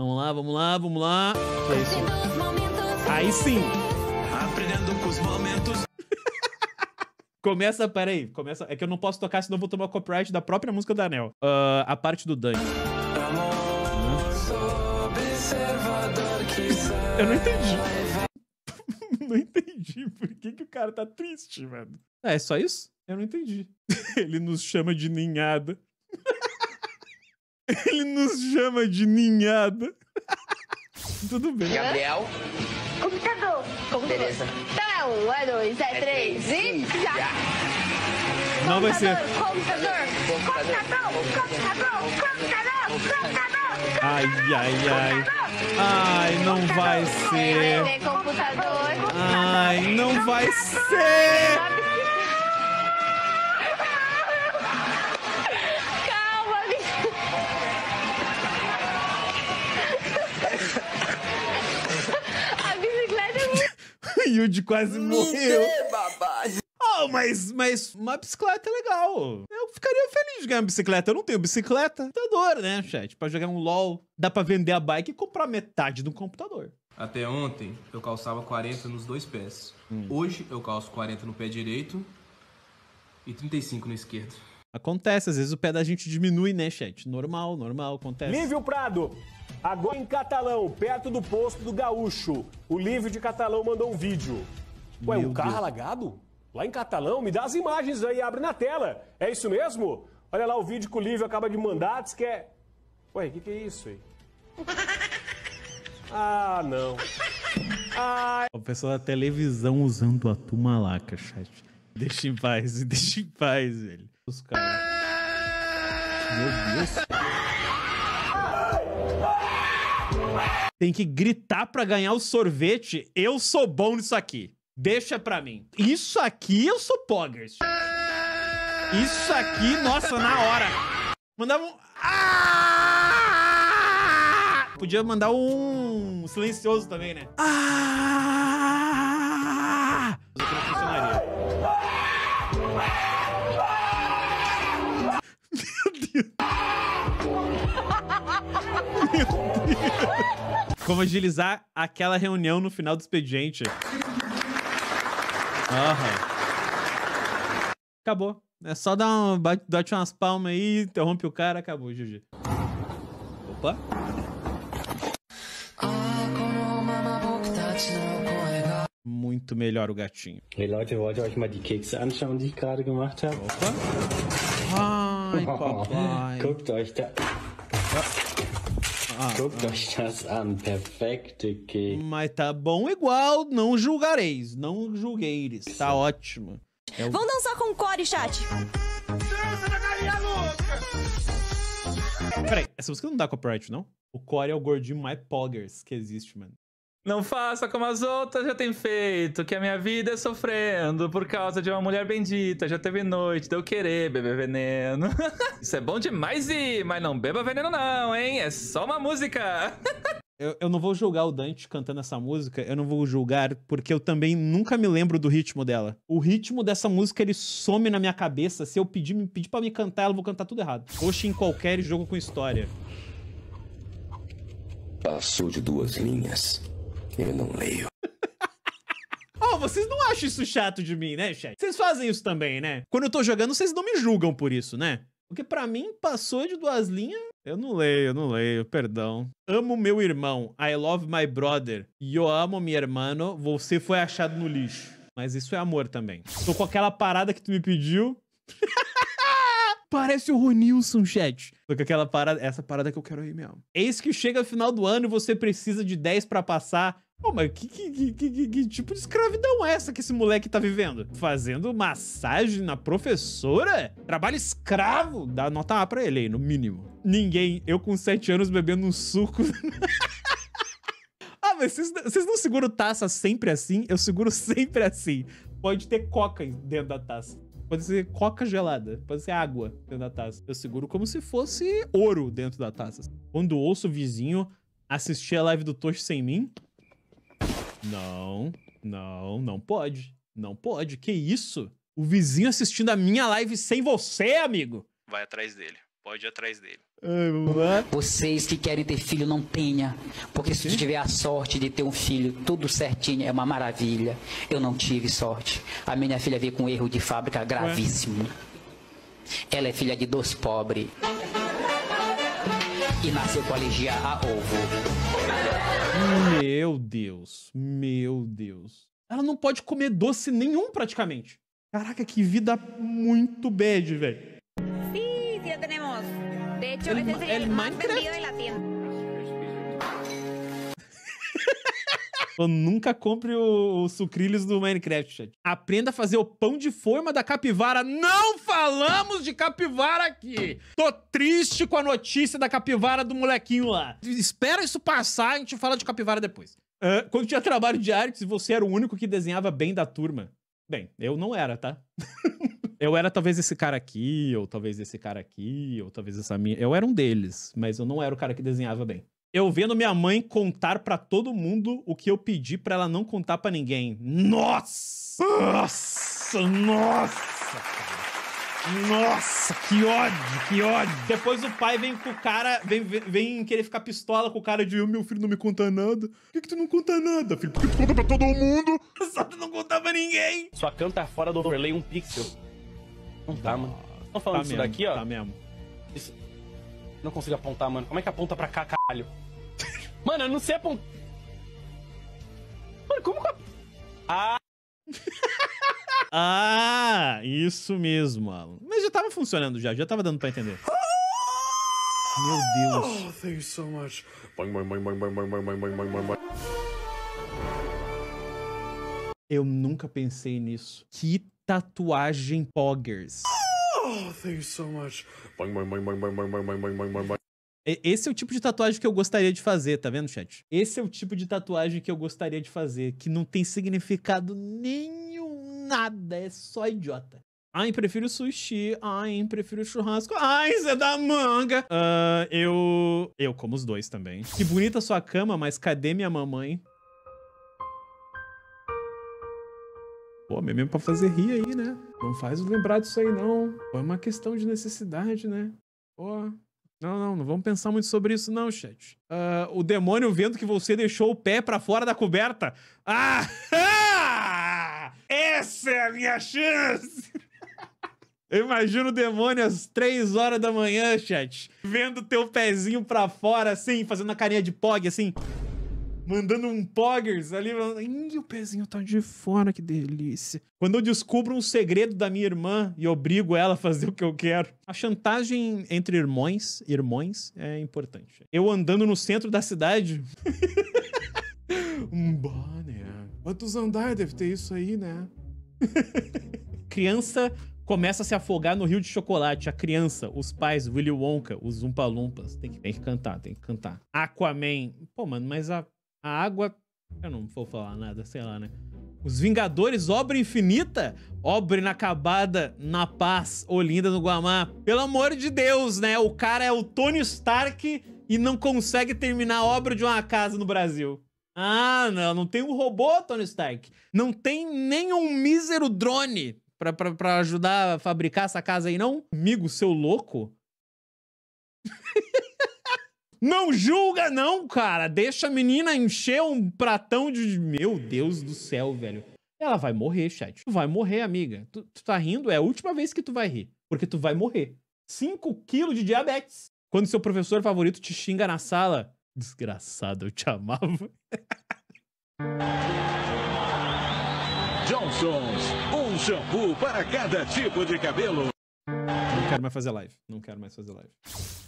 Vamos lá, vamos lá, vamos lá. isso. Aí sim. Aprendendo com os momentos. começa, peraí, começa. É que eu não posso tocar, senão eu vou tomar copyright da própria música da Anel. Uh, a parte do Dan. eu não entendi. não entendi por que, que o cara tá triste, mano. É, é só isso? Eu não entendi. Ele nos chama de ninhada. Ele nos chama de ninhada. Tudo bem. Gabriel. Computador. Computador. Beleza. Tá, então, um, é dois, é, é três, três, e já. Não vai ser. Computador. Computador. Computador. Computador. Computador. Ai, ai, ai. Ai, não vai ser. É ai, não vai ser. humilde quase Me morreu. Dê, Oh, mas, mas uma bicicleta é legal. Eu ficaria feliz de ganhar uma bicicleta. Eu não tenho bicicleta. Computador, né, chat? Pra jogar um LOL, dá pra vender a bike e comprar metade do computador. Até ontem, eu calçava 40 nos dois pés. Hum. Hoje, eu calço 40 no pé direito e 35 no esquerdo. Acontece, às vezes o pé da gente diminui, né, chat? Normal, normal, acontece. Lívio Prado, Agora em Catalão, perto do posto do Gaúcho, o livro de Catalão mandou um vídeo. Ué, Meu um carro Deus. alagado? Lá em Catalão? Me dá as imagens aí, abre na tela. É isso mesmo? Olha lá o vídeo que o Lívio acaba de mandar, diz que é... Ué, o que, que é isso aí? Ah, não. Ah... O pessoal da televisão usando a tua malaca, chat. Deixa em paz, deixa em paz, velho. Os caras... Meu Deus. tem que gritar para ganhar o sorvete. Eu sou bom nisso aqui. Deixa pra mim. Isso aqui eu sou poggers. Isso aqui, nossa, na hora. Mandava um... Ah! Podia mandar um silencioso também, né? Ah! como agilizar aquela reunião no final do expediente. Uhum. Acabou. É só dar um, bate, umas palmas aí, interrompe o cara, acabou, GG. Opa. Muito melhor o gatinho. Hey Leute, wollt ihr euch mal die Kekse anschauen, die ich gerade gemacht habe? Opa. Ai, papai. Guckt euch da ah, Guckt ah. euch das an, perfekte Mas tá bom igual, não julgareis, não julgueires, tá ótimo. É o... Vão dançar com o core, chat. Dança galinha louca! Peraí, essa música não dá copyright, não? O core é o gordinho mais poggers que existe, mano. Não faça como as outras já têm feito, que a minha vida é sofrendo por causa de uma mulher bendita. Já teve noite, deu querer beber veneno. Isso é bom demais, e mas não beba veneno não, hein? É só uma música. Eu, eu, não vou julgar o Dante cantando essa música, eu não vou julgar porque eu também nunca me lembro do ritmo dela. O ritmo dessa música ele some na minha cabeça. Se eu pedir, me pedir para me cantar, ela vou cantar tudo errado. Coxa em qualquer jogo com história. Passou de duas linhas eu não leio. Oh, vocês não acham isso chato de mim, né, chat? Vocês fazem isso também, né? Quando eu tô jogando, vocês não me julgam por isso, né? Porque para mim, passou de duas linhas. Eu não leio, eu não leio, perdão. Amo meu irmão. I love my brother. Eu amo meu irmão. Você foi achado no lixo. Mas isso é amor também. Tô com aquela parada que tu me pediu. Parece o Ronilson, chat. Tô com aquela parada, essa parada que eu quero aí mesmo. Eis que chega o final do ano e você precisa de 10 para passar Pô, mas que, que, que, que, tipo de escravidão é essa que esse moleque tá vivendo? Fazendo massagem na professora? Trabalho escravo? Dá nota A pra ele aí, no mínimo. Ninguém, eu com 7 anos bebendo um suco. ah, mas vocês não seguram taça sempre assim? Eu seguro sempre assim. Pode ter coca dentro da taça. Pode ser coca gelada, pode ser água dentro da taça. Eu seguro como se fosse ouro dentro da taça. Quando ouço o vizinho assistir a live do Tocho sem mim, não, não, não pode. Não pode. Que isso? O vizinho assistindo a minha live sem você, amigo. Vai atrás dele. Pode ir atrás dele. Vocês que querem ter filho, não tenha. Porque se tu tiver a sorte de ter um filho tudo certinho, é uma maravilha. Eu não tive sorte. A minha filha veio com um erro de fábrica gravíssimo. Ela é filha de dois pobres. E nasceu com alergia a ovo. Meu Deus, meu Deus. Ela não pode comer doce nenhum praticamente. Caraca, que vida muito bad, velho. Sim, sí, temos. De hecho, el, esse é o mais vendido da tienda. Eu então, nunca compre o, o sucrilhos do Minecraft, chat. Aprenda a fazer o pão de forma da capivara. Não falamos de capivara aqui. Tô triste com a notícia da capivara do molequinho lá. Espera isso passar, a gente fala de capivara depois. Uh, quando tinha trabalho de arte, você era o único que desenhava bem da turma. Bem, eu não era, tá? eu era talvez esse cara aqui, ou talvez esse cara aqui, ou talvez essa minha. Eu era um deles, mas eu não era o cara que desenhava bem. Eu vendo minha mãe contar para todo mundo o que eu pedi para ela não contar para ninguém. Nossa! Nossa! Nossa! Nossa, que ódio, que ódio. Depois o pai vem com o cara, vem, vem, vem querer ficar pistola com o cara de oh, meu filho não me conta nada. Por que, que tu não conta nada, filho? Por que tu conta pra todo mundo? Só tu não contar pra ninguém. Sua canta tá fora do overlay um pixel. Não tá, mano. Estão falando tá isso mesmo, daqui, ó. Tá mesmo. Isso, não consigo apontar, mano. Como é que aponta pra cá, caralho? Mano, eu não sei apontar. Mano, como que. Ah! ah, isso mesmo, Alan. Mas já tava funcionando já, já tava dando pra entender. Meu Deus. Oh, thank you so much. Eu nunca pensei nisso. Que tatuagem poggers thank you so much. Esse é o tipo de tatuagem que eu gostaria de fazer, tá vendo, chat? Esse é o tipo de tatuagem que eu gostaria de fazer, que não tem significado nenhum, nada, é só idiota. Ai, prefiro sushi. Ai, prefiro churrasco. Ai, Zé da manga. Uh, eu. Eu como os dois também. Que bonita sua cama, mas cadê minha mamãe? Pô, é mesmo pra fazer rir aí, né? Não faz lembrar disso aí, não. Pô, é uma questão de necessidade, né? Pô, não, não, não vamos pensar muito sobre isso, não, chat. Uh, o demônio vendo que você deixou o pé para fora da coberta. Ah! Essa é a minha chance! Eu imagino o demônio às três horas da manhã, chat, vendo teu pezinho pra fora, assim, fazendo a carinha de pog, assim mandando um poggers ali. Ih, o pezinho tá de fora, que delícia. Quando eu descubro um segredo da minha irmã e obrigo ela a fazer o que eu quero. A chantagem entre irmãos, irmãos é importante. Eu andando no centro da cidade. um banner. Quantos andares deve ter isso aí, né? Criança começa a se afogar no rio de chocolate. A criança, os pais, Willy Wonka, os Zumpa Lumpas. Tem que, tem que cantar, tem que cantar. Aquaman. Pô, mano, mas a a água. Eu não vou falar nada, sei lá, né? Os Vingadores, obra infinita, obra inacabada na paz, Olinda no Guamá. Pelo amor de Deus, né? O cara é o Tony Stark e não consegue terminar a obra de uma casa no Brasil. Ah, não, não tem um robô, Tony Stark. Não tem nenhum mísero drone pra, pra, pra ajudar a fabricar essa casa aí, não? Amigo, seu louco? Não julga, não, cara. Deixa a menina encher um pratão de. Meu Deus do céu, velho. Ela vai morrer, chat. Tu vai morrer, amiga. Tu, tu tá rindo, é a última vez que tu vai rir. Porque tu vai morrer. 5 quilos de diabetes. Quando seu professor favorito te xinga na sala. Desgraçado, eu te amava. Johnson's, um shampoo para cada tipo de cabelo. Não quero mais fazer live. Não quero mais fazer live.